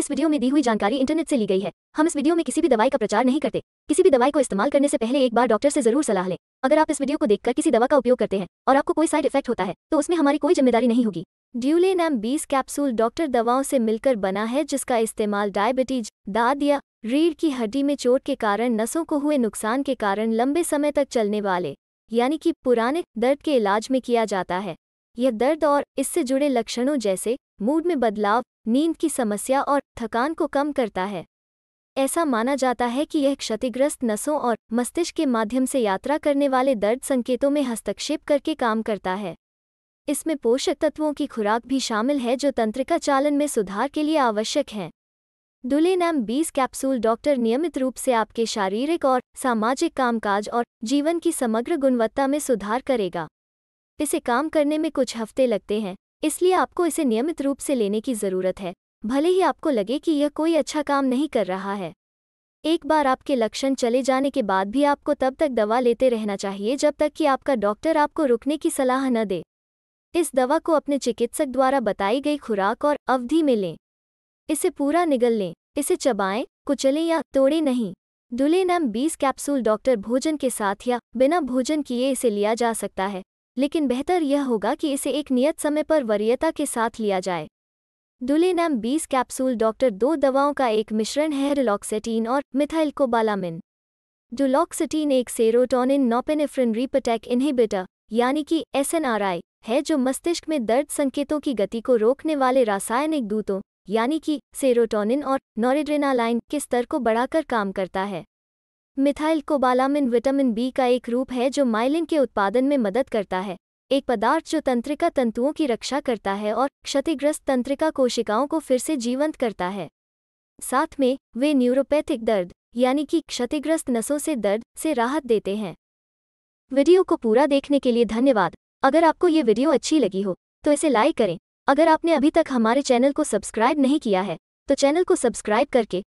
इस वीडियो में दी हुई जानकारी इंटरनेट से ली गई है हम इस वीडियो में किसी भी दवाई का प्रचार नहीं करते किसी भी दवाई को इस्तेमाल करने से पहले एक बार डॉक्टर से जरूर सलाह लें अगर आप इस वीडियो को देखकर किसी दवा का उपयोग करते हैं और आपको कोई साइड इफेक्ट होता है तो उसमें हमारी कोई जिम्मेदारी नहीं होगी ड्यूले एम बीस कैप्सूल डॉक्टर दवाओं से मिलकर बना है जिसका इस्तेमाल डायबिटीज दाद या रीढ़ की हड्डी में चोट के कारण नसों को हुए नुकसान के कारण लंबे समय तक चलने वाले यानी कि पुराने दर्द के इलाज में किया जाता है यह दर्द और इससे जुड़े लक्षणों जैसे मूड में बदलाव नींद की समस्या और थकान को कम करता है ऐसा माना जाता है कि यह क्षतिग्रस्त नसों और मस्तिष्क के माध्यम से यात्रा करने वाले दर्द संकेतों में हस्तक्षेप करके काम करता है इसमें पोषक तत्वों की खुराक भी शामिल है जो तंत्रिका चालन में सुधार के लिए आवश्यक हैं डुलेनैम 20 कैप्सूल डॉक्टर नियमित रूप से आपके शारीरिक और सामाजिक कामकाज और जीवन की समग्र गुणवत्ता में सुधार करेगा इसे काम करने में कुछ हफ्ते लगते हैं इसलिए आपको इसे नियमित रूप से लेने की ज़रूरत है भले ही आपको लगे कि यह कोई अच्छा काम नहीं कर रहा है एक बार आपके लक्षण चले जाने के बाद भी आपको तब तक दवा लेते रहना चाहिए जब तक कि आपका डॉक्टर आपको रुकने की सलाह न दे इस दवा को अपने चिकित्सक द्वारा बताई गई खुराक और अवधि में लें इसे पूरा निगल लें इसे चबाएं कुचलें या तोड़े नहीं डुलेनम 20 कैप्सूल डॉक्टर भोजन के साथ या बिना भोजन किए इसे लिया जा सकता है लेकिन बेहतर यह होगा कि इसे एक नियत समय पर वरीयता के साथ लिया जाए डुलेनम 20 कैप्सूल डॉक्टर दो दवाओं का एक मिश्रण है रिलॉक्सेटीन और मिथाइल कोबालामिन डुलॉक्सिटीन एक सेरोटोनिन नोपेनेफ्रिन रिपटेक इनहिबिटर यानी कि एसएनआरआई है जो मस्तिष्क में दर्द संकेतों की गति को रोकने वाले रासायनिक दूतों यानी कि सेरोटोनिन और नोरेड्रेनालाइन के स्तर को बढ़ाकर काम करता है मिथाइल कोबालामिन विटामिन बी का एक रूप है जो माइलिन के उत्पादन में मदद करता है एक पदार्थ जो तंत्रिका तंतुओं की रक्षा करता है और क्षतिग्रस्त तंत्रिका कोशिकाओं को फिर से जीवंत करता है साथ में वे न्यूरोपैथिक दर्द यानी कि क्षतिग्रस्त नसों से दर्द से राहत देते हैं वीडियो को पूरा देखने के लिए धन्यवाद अगर आपको ये वीडियो अच्छी लगी हो तो इसे लाइक करें अगर आपने अभी तक हमारे चैनल को सब्सक्राइब नहीं किया है तो चैनल को सब्सक्राइब करके